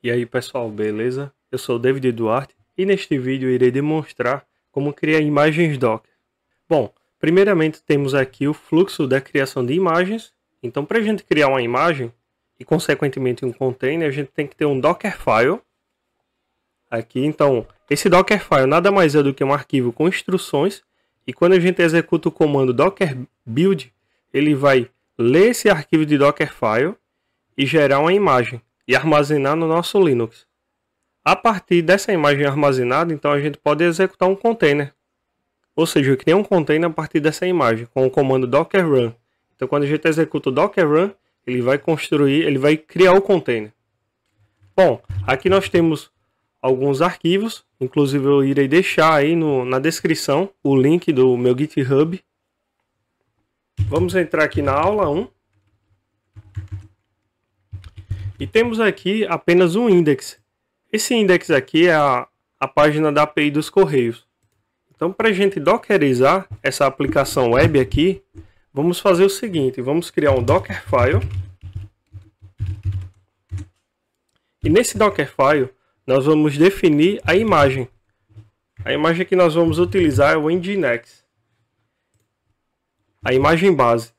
E aí pessoal, beleza? Eu sou o David Duarte e neste vídeo irei demonstrar como criar imagens Docker. Bom, primeiramente temos aqui o fluxo da criação de imagens. Então para a gente criar uma imagem e consequentemente um container, a gente tem que ter um Dockerfile. Aqui, então, esse Dockerfile nada mais é do que um arquivo com instruções e quando a gente executa o comando docker build, ele vai ler esse arquivo de Dockerfile e gerar uma imagem e armazenar no nosso Linux. A partir dessa imagem armazenada, então a gente pode executar um container. Ou seja, criar um container a partir dessa imagem com o comando docker run. Então quando a gente executa o docker run, ele vai construir, ele vai criar o container. Bom, aqui nós temos alguns arquivos, inclusive eu irei deixar aí no, na descrição o link do meu GitHub. Vamos entrar aqui na aula 1. E temos aqui apenas um index. Esse index aqui é a, a página da API dos Correios. Então, para a gente dockerizar essa aplicação web aqui, vamos fazer o seguinte, vamos criar um Dockerfile. E nesse Dockerfile, nós vamos definir a imagem. A imagem que nós vamos utilizar é o Nginx. A imagem base.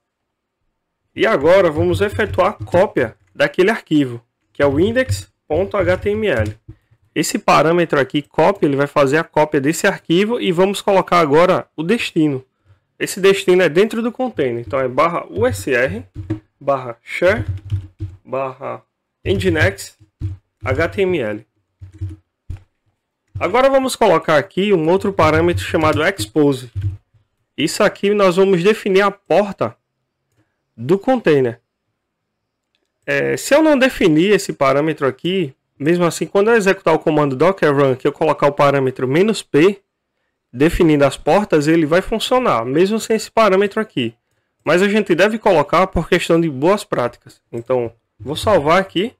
E agora vamos efetuar a cópia daquele arquivo, que é o index.html. Esse parâmetro aqui, copy, ele vai fazer a cópia desse arquivo e vamos colocar agora o destino. Esse destino é dentro do container, então é barra usr, barra share, barra nginx, html. Agora vamos colocar aqui um outro parâmetro chamado expose. Isso aqui nós vamos definir a porta do container. É, se eu não definir esse parâmetro aqui, mesmo assim, quando eu executar o comando docker run, que eu colocar o parâmetro "-p", definindo as portas, ele vai funcionar, mesmo sem esse parâmetro aqui. Mas a gente deve colocar por questão de boas práticas. Então, vou salvar aqui.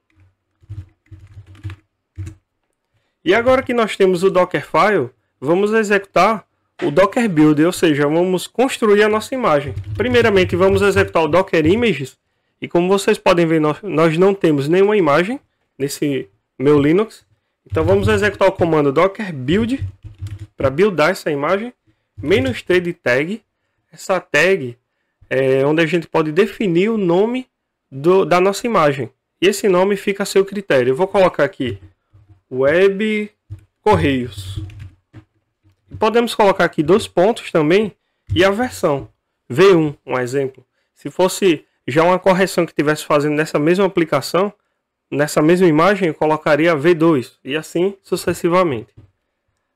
E agora que nós temos o Dockerfile, vamos executar o Docker Build, ou seja, vamos construir a nossa imagem. Primeiramente, vamos executar o Docker Images, e como vocês podem ver, nós não temos nenhuma imagem nesse meu Linux. Então vamos executar o comando docker build para buildar essa imagem. Menos -t de tag. Essa tag é onde a gente pode definir o nome do, da nossa imagem. E esse nome fica a seu critério. Eu vou colocar aqui web correios. Podemos colocar aqui dois pontos também e a versão. V1, um exemplo. Se fosse já uma correção que estivesse fazendo nessa mesma aplicação, nessa mesma imagem, eu colocaria V2 e assim sucessivamente.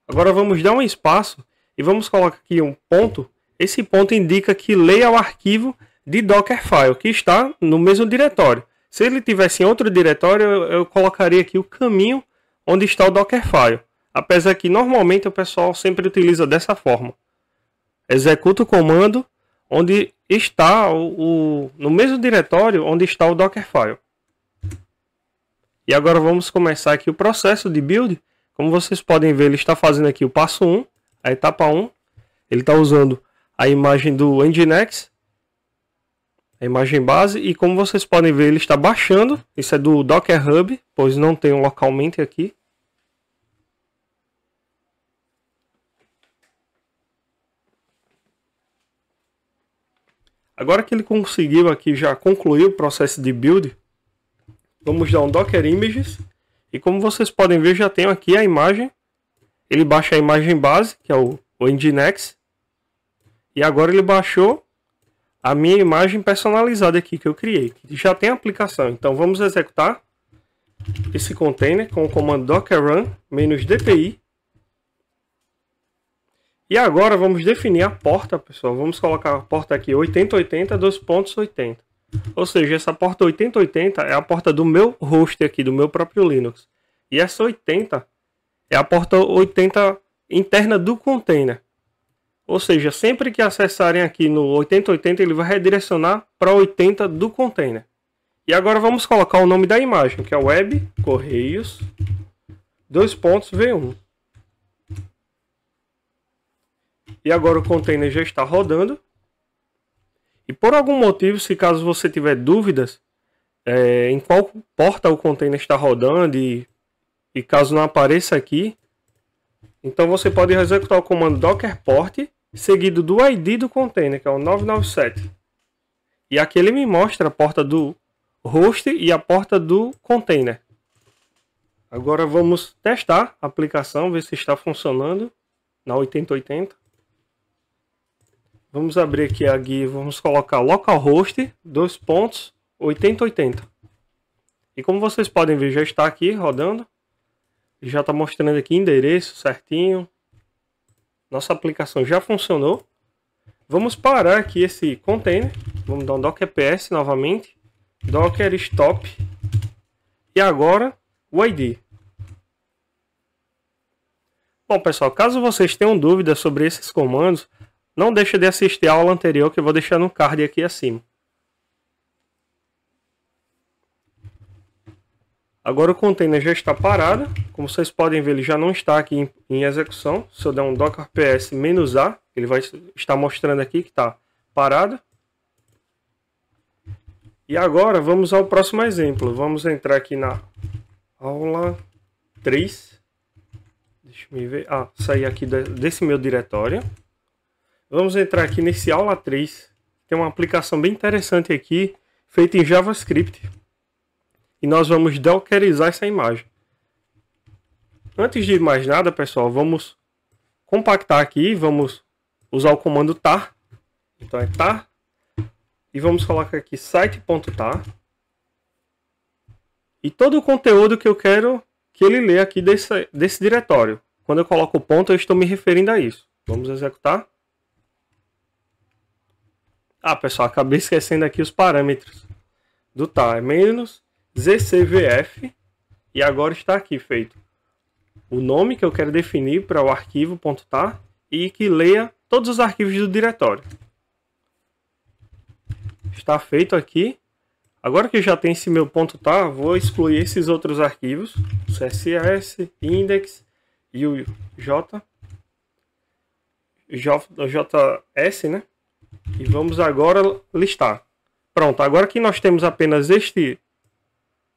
Agora vamos dar um espaço e vamos colocar aqui um ponto. Esse ponto indica que leia o arquivo de Dockerfile que está no mesmo diretório. Se ele tivesse em outro diretório, eu, eu colocaria aqui o caminho onde está o Dockerfile. Apesar que normalmente o pessoal sempre utiliza dessa forma. Executa o comando onde está o, o, no mesmo diretório onde está o Dockerfile. E agora vamos começar aqui o processo de build. Como vocês podem ver, ele está fazendo aqui o passo 1, a etapa 1. Ele está usando a imagem do Nginx, a imagem base. E como vocês podem ver, ele está baixando. Isso é do Docker Hub, pois não tem um localmente aqui. Agora que ele conseguiu aqui já concluir o processo de build, vamos dar um Docker Images. E como vocês podem ver, já tenho aqui a imagem. Ele baixa a imagem base, que é o, o Nginx. E agora ele baixou a minha imagem personalizada aqui que eu criei. Que já tem a aplicação. Então vamos executar esse container com o comando docker run dpi e agora vamos definir a porta, pessoal. Vamos colocar a porta aqui 8080, 2.80. Ou seja, essa porta 8080 é a porta do meu host aqui, do meu próprio Linux. E essa 80 é a porta 80 interna do container. Ou seja, sempre que acessarem aqui no 8080, ele vai redirecionar para 80 do container. E agora vamos colocar o nome da imagem, que é web correios 2.v1. E agora o container já está rodando. E por algum motivo, se caso você tiver dúvidas é, em qual porta o container está rodando e, e caso não apareça aqui, então você pode executar o comando docker port seguido do ID do container, que é o 997. E aqui ele me mostra a porta do host e a porta do container. Agora vamos testar a aplicação, ver se está funcionando na 8080. Vamos abrir aqui a guia, vamos colocar localhost, dois pontos, 8080. E como vocês podem ver, já está aqui rodando. Já está mostrando aqui endereço certinho. Nossa aplicação já funcionou. Vamos parar aqui esse container. Vamos dar um docker ps novamente. Docker stop. E agora o ID. Bom pessoal, caso vocês tenham dúvidas sobre esses comandos, não deixe de assistir a aula anterior que eu vou deixar no card aqui acima. Agora o container já está parado. Como vocês podem ver, ele já não está aqui em, em execução. Se eu der um docker ps-a, ele vai estar mostrando aqui que está parado. E agora vamos ao próximo exemplo. Vamos entrar aqui na aula 3. Deixa eu ver. Ah, sair aqui desse meu diretório. Vamos entrar aqui nesse aula 3. Tem uma aplicação bem interessante aqui, feita em JavaScript. E nós vamos dockerizar essa imagem. Antes de mais nada, pessoal, vamos compactar aqui, vamos usar o comando tar. Então é tar e vamos colocar aqui site.tar. E todo o conteúdo que eu quero que ele leia aqui desse, desse diretório. Quando eu coloco o ponto, eu estou me referindo a isso. Vamos executar. Ah, pessoal, acabei esquecendo aqui os parâmetros do tar É menos ZCVF e agora está aqui feito o nome que eu quero definir para o arquivo .tar e que leia todos os arquivos do diretório. Está feito aqui. Agora que já tem esse meu .tar, vou excluir esses outros arquivos, CSS, index e o J, J, JS, né? E vamos agora listar. Pronto, agora que nós temos apenas este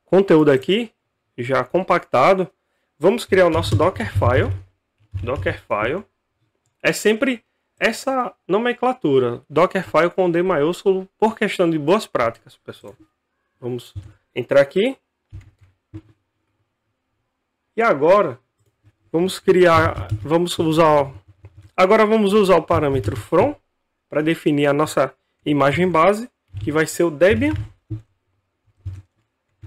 conteúdo aqui, já compactado, vamos criar o nosso Dockerfile. Dockerfile. É sempre essa nomenclatura, Dockerfile com D maiúsculo, por questão de boas práticas, pessoal. Vamos entrar aqui. E agora, vamos criar, vamos usar, agora vamos usar o parâmetro from para definir a nossa imagem base, que vai ser o Debian.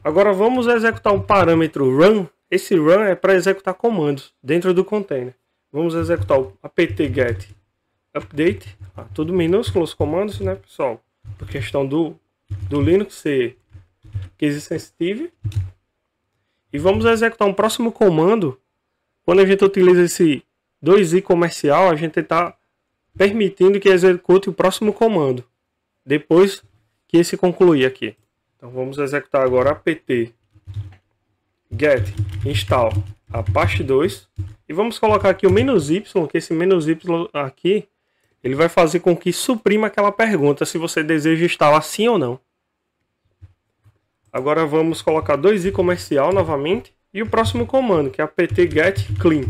Agora vamos executar um parâmetro run. Esse run é para executar comandos dentro do container. Vamos executar o apt-get update, ah, tudo minúsculo os comandos, né, pessoal? Por questão do, do Linux ser case sensitive. E vamos executar um próximo comando. Quando a gente utiliza esse 2i comercial, a gente está permitindo que execute o próximo comando, depois que esse concluir aqui. Então vamos executar agora apt get install apache 2 e vamos colocar aqui o menos "-y", que esse menos "-y", aqui, ele vai fazer com que suprima aquela pergunta se você deseja instalar sim ou não. Agora vamos colocar 2i comercial novamente e o próximo comando, que é apt get clean.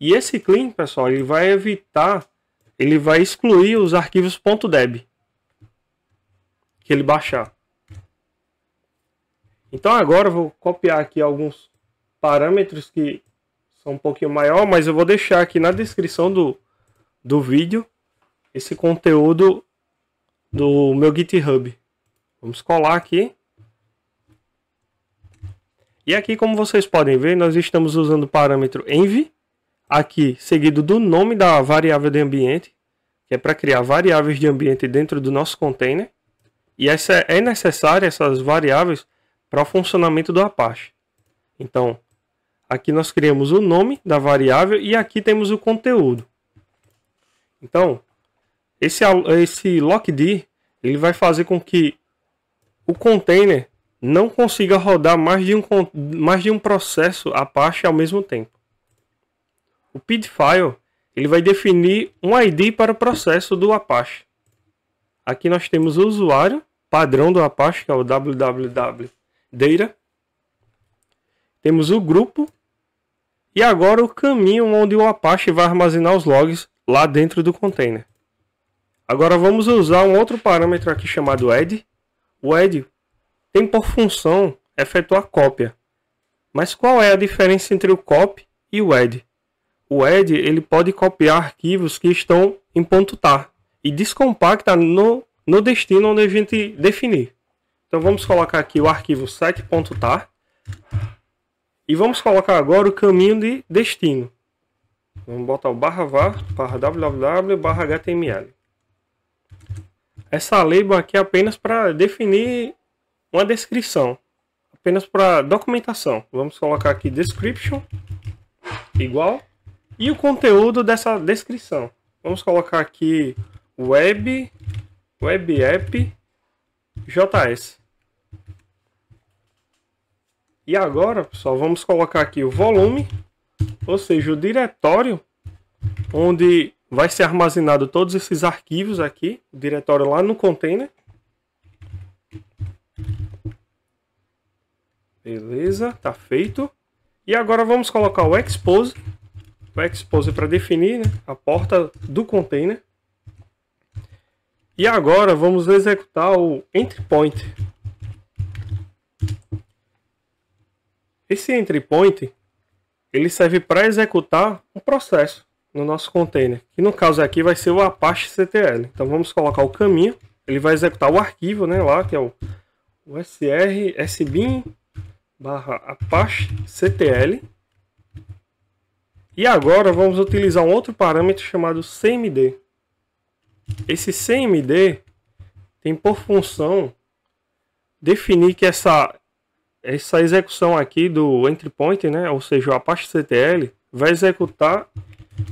E esse clean, pessoal, ele vai evitar ele vai excluir os arquivos .deb que ele baixar. Então agora eu vou copiar aqui alguns parâmetros que são um pouquinho maior, mas eu vou deixar aqui na descrição do, do vídeo esse conteúdo do meu GitHub. Vamos colar aqui. E aqui, como vocês podem ver, nós estamos usando o parâmetro env, aqui seguido do nome da variável de ambiente, que é para criar variáveis de ambiente dentro do nosso container. E essa é necessária essas variáveis para o funcionamento do Apache. Então, aqui nós criamos o nome da variável e aqui temos o conteúdo. Então, esse, esse lockd ele vai fazer com que o container não consiga rodar mais de um, mais de um processo Apache ao mesmo tempo o PIDFile ele vai definir um ID para o processo do Apache. Aqui nós temos o usuário padrão do Apache, que é o www.data. Temos o grupo e agora o caminho onde o Apache vai armazenar os logs lá dentro do container. Agora vamos usar um outro parâmetro aqui chamado add. O add tem por função efetuar cópia. Mas qual é a diferença entre o copy e o add? o ed ele pode copiar arquivos que estão em ponto .tar e descompacta no, no destino onde a gente definir. Então vamos colocar aqui o arquivo set.tar e vamos colocar agora o caminho de destino. Vamos botar o barra var, barra www, barra html. Essa label aqui é apenas para definir uma descrição, apenas para documentação. Vamos colocar aqui description igual e o conteúdo dessa descrição. Vamos colocar aqui web, web app JS. E agora, pessoal, vamos colocar aqui o volume, ou seja, o diretório onde vai ser armazenado todos esses arquivos aqui, o diretório lá no container. Beleza, tá feito. E agora vamos colocar o expose o expose para definir né, a porta do container. E agora vamos executar o entry point. Esse entry point ele serve para executar um processo no nosso container, que no caso aqui vai ser o Apache CTL. Então vamos colocar o caminho, ele vai executar o arquivo, né, lá que é o, o sbin barra apache ctl e agora vamos utilizar um outro parâmetro chamado CMD. Esse CMD tem por função definir que essa, essa execução aqui do entry point, né, ou seja, o Apache CTL, vai executar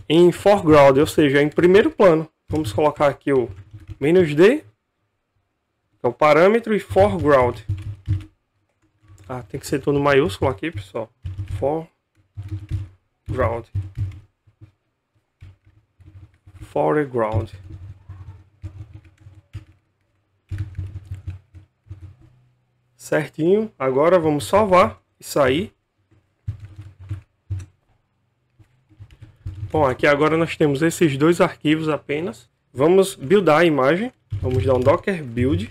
em foreground, ou seja, em primeiro plano. Vamos colocar aqui o menos "-d", que é o parâmetro, e foreground. Ah, tem que ser todo maiúsculo aqui, pessoal. For ground foreground certinho agora vamos salvar e sair bom aqui agora nós temos esses dois arquivos apenas vamos buildar a imagem vamos dar um docker build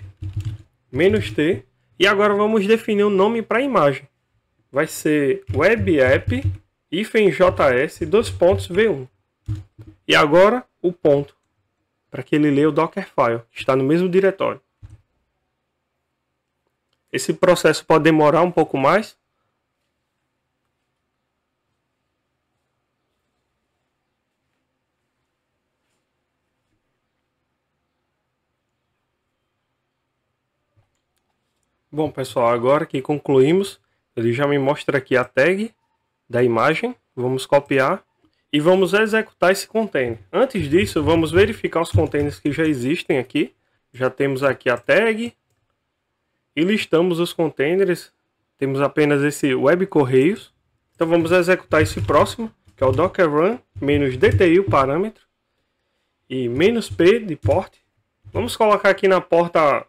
menos t e agora vamos definir o um nome para a imagem vai ser web app js, dois pontos, v1. E agora o ponto, para que ele leia o Dockerfile, que está no mesmo diretório. Esse processo pode demorar um pouco mais, Bom, pessoal, agora que concluímos, ele já me mostra aqui a tag da imagem, vamos copiar e vamos executar esse container. Antes disso, vamos verificar os containers que já existem aqui. Já temos aqui a tag e listamos os containers. Temos apenas esse web correios. Então vamos executar esse próximo, que é o docker run menos dti o parâmetro e menos p de port. Vamos colocar aqui na porta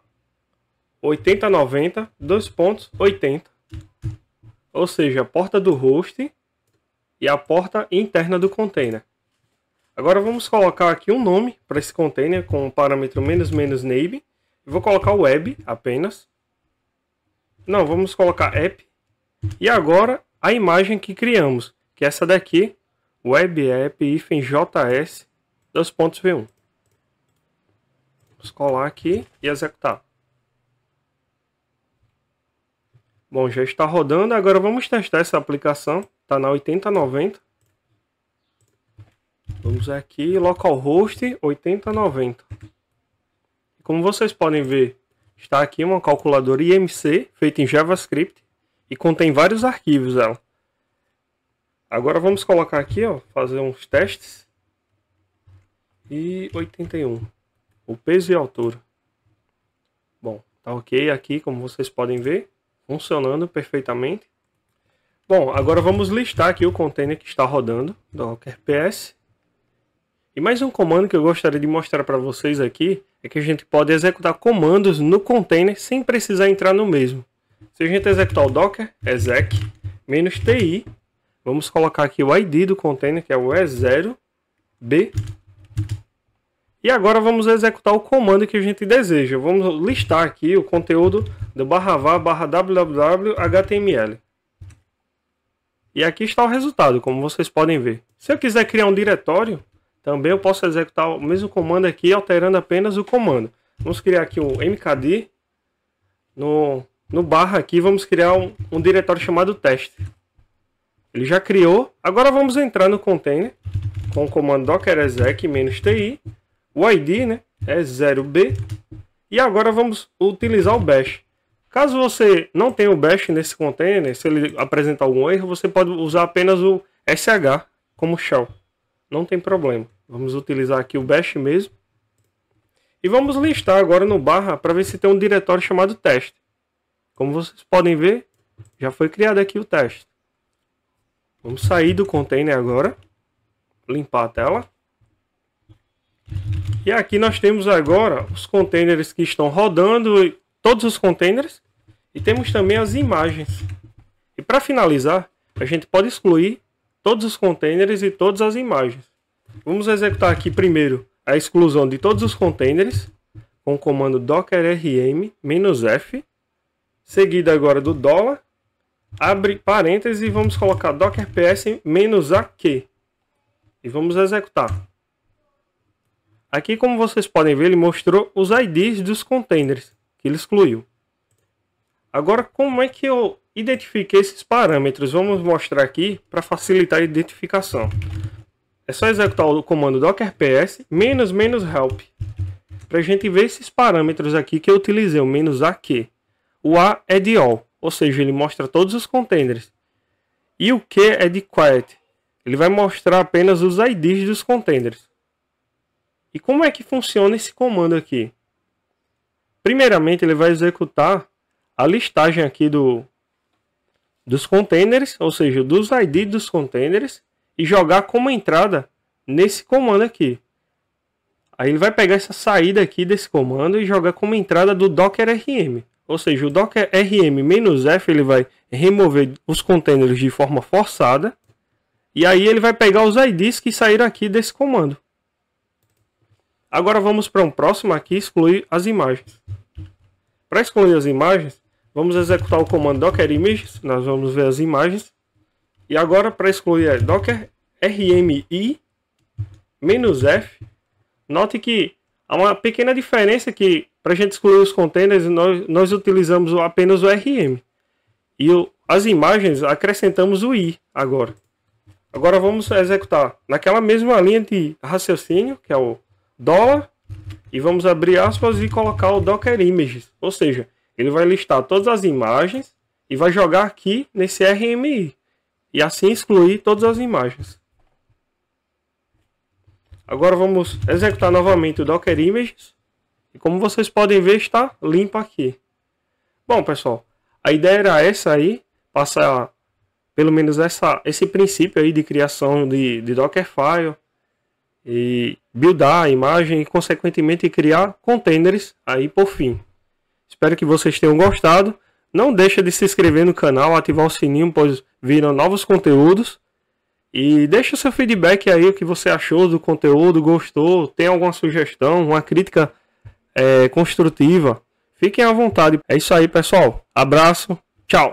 8090, dois pontos, 80 ou seja, a porta do host e a porta interna do container. Agora vamos colocar aqui um nome para esse container com o parâmetro menos menos "-name". vou colocar web apenas. Não, vamos colocar app. E agora a imagem que criamos, que é essa daqui, web app-js, 2v pontos V1. Vamos colar aqui e executar. Bom, já está rodando. Agora vamos testar essa aplicação. Está na 8090. Vamos aqui, localhost 8090. Como vocês podem ver, está aqui uma calculadora IMC feita em JavaScript e contém vários arquivos ela. Agora vamos colocar aqui, ó, fazer uns testes. E 81. O peso e a altura. Bom, tá ok aqui, como vocês podem ver funcionando perfeitamente. Bom, agora vamos listar aqui o container que está rodando, docker ps. E mais um comando que eu gostaria de mostrar para vocês aqui, é que a gente pode executar comandos no container sem precisar entrar no mesmo. Se a gente executar o docker exec -ti, vamos colocar aqui o id do container, que é o e0b e agora vamos executar o comando que a gente deseja. Vamos listar aqui o conteúdo do barra var barra www.html. E aqui está o resultado, como vocês podem ver. Se eu quiser criar um diretório, também eu posso executar o mesmo comando aqui, alterando apenas o comando. Vamos criar aqui um mkd. No, no barra aqui, vamos criar um, um diretório chamado teste. Ele já criou. Agora vamos entrar no container com o comando docker exec-ti o ID né, é 0B. E agora vamos utilizar o bash. Caso você não tenha o bash nesse container, se ele apresentar algum erro, você pode usar apenas o sh como shell. Não tem problema. Vamos utilizar aqui o bash mesmo. E vamos listar agora no barra para ver se tem um diretório chamado teste. Como vocês podem ver, já foi criado aqui o teste. Vamos sair do container agora. Limpar a tela. E aqui nós temos agora os containers que estão rodando, todos os containers, e temos também as imagens. E para finalizar, a gente pode excluir todos os containers e todas as imagens. Vamos executar aqui primeiro a exclusão de todos os containers com o comando docker rm-f, seguido agora do dólar, abre parênteses e vamos colocar docker ps-aq e vamos executar. Aqui, como vocês podem ver, ele mostrou os IDs dos containers que ele excluiu. Agora, como é que eu identifiquei esses parâmetros? Vamos mostrar aqui para facilitar a identificação. É só executar o comando docker ps menos menos help para a gente ver esses parâmetros aqui que eu utilizei, o menos "-aq". O A é de all, ou seja, ele mostra todos os containers. E o Q é de quiet, ele vai mostrar apenas os IDs dos containers. E como é que funciona esse comando aqui? Primeiramente, ele vai executar a listagem aqui do, dos containers, ou seja, dos ID dos containers, e jogar como entrada nesse comando aqui. Aí ele vai pegar essa saída aqui desse comando e jogar como entrada do docker rm. Ou seja, o docker rm-f ele vai remover os containers de forma forçada. E aí ele vai pegar os IDs que saíram aqui desse comando. Agora vamos para um próximo aqui, excluir as imagens. Para excluir as imagens, vamos executar o comando docker images, nós vamos ver as imagens. E agora para excluir é docker rmi -f. Note que há uma pequena diferença que para a gente excluir os containers nós, nós utilizamos apenas o rm. E o, as imagens acrescentamos o i agora. Agora vamos executar naquela mesma linha de raciocínio, que é o dólar e vamos abrir aspas e colocar o Docker Images. Ou seja, ele vai listar todas as imagens e vai jogar aqui nesse RMI. E assim excluir todas as imagens. Agora vamos executar novamente o Docker Images. E como vocês podem ver, está limpa aqui. Bom, pessoal, a ideia era essa aí. Passar pelo menos essa, esse princípio aí de criação de, de Dockerfile. E buildar a imagem e, consequentemente, criar containers aí por fim. Espero que vocês tenham gostado. Não deixe de se inscrever no canal, ativar o sininho, pois viram novos conteúdos. E o seu feedback aí, o que você achou do conteúdo, gostou, tem alguma sugestão, uma crítica é, construtiva. Fiquem à vontade. É isso aí, pessoal. Abraço, tchau!